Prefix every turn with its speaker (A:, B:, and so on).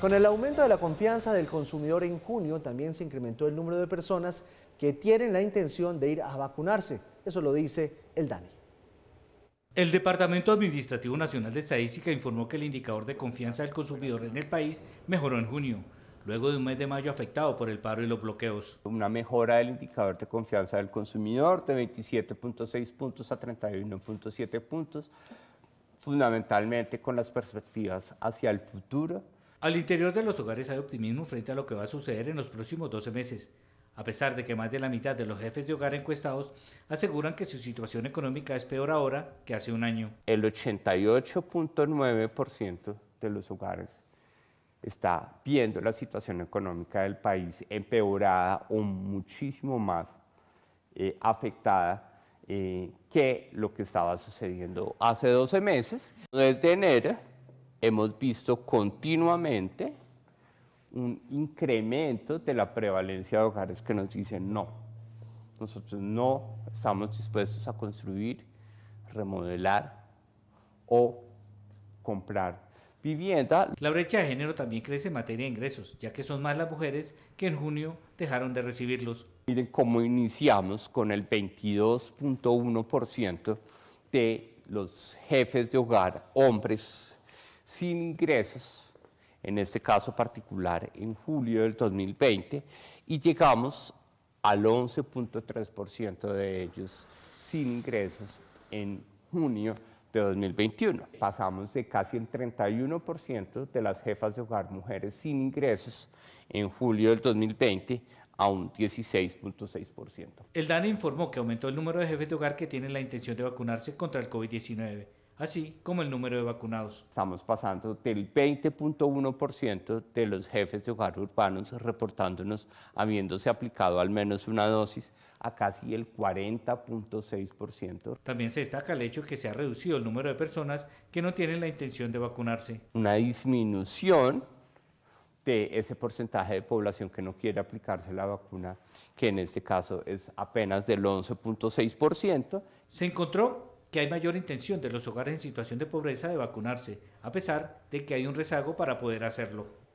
A: Con el aumento de la confianza del consumidor en junio, también se incrementó el número de personas que tienen la intención de ir a vacunarse. Eso lo dice el DANI. El Departamento Administrativo Nacional de Estadística informó que el indicador de confianza del consumidor en el
B: país mejoró en junio, luego de un mes de mayo afectado por el paro y los bloqueos. Una mejora del indicador de confianza del consumidor de 27.6 puntos a 31.7 puntos, fundamentalmente con las perspectivas hacia el futuro
A: al interior de los hogares hay optimismo frente a lo que va a suceder en los próximos 12 meses, a pesar de que más de la mitad de los jefes de hogar encuestados aseguran que su situación económica es peor ahora que
B: hace un año. El 88.9% de los hogares está viendo la situación económica del país empeorada o muchísimo más eh, afectada eh, que lo que estaba sucediendo hace 12 meses. Desde enero hemos visto continuamente un incremento de la prevalencia de hogares que nos dicen no. Nosotros no estamos dispuestos a construir, remodelar o comprar vivienda. La brecha de género
A: también crece en materia de ingresos, ya que son más las mujeres que en junio dejaron de recibirlos.
B: Miren cómo iniciamos con el 22.1% de los jefes de hogar, hombres, sin ingresos, en este caso particular en julio del 2020, y llegamos al 11.3% de ellos sin ingresos en junio de 2021. Pasamos de casi el 31% de las jefas de hogar mujeres sin ingresos en julio del 2020 a un 16.6%.
A: El DANE informó que aumentó el número de jefes de hogar que tienen la intención de vacunarse contra el
B: COVID-19 así como el número de vacunados. Estamos pasando del 20.1% de los jefes de hogar urbanos reportándonos habiéndose aplicado al menos una dosis a casi el 40.6%.
A: También se destaca el hecho que se ha reducido el número de personas que no tienen la intención de vacunarse.
B: Una disminución de ese porcentaje de población que no quiere aplicarse la vacuna, que en este caso es apenas del 11.6%. Se encontró que hay mayor
A: intención de los hogares en situación de pobreza de vacunarse, a pesar de que hay un rezago para poder hacerlo.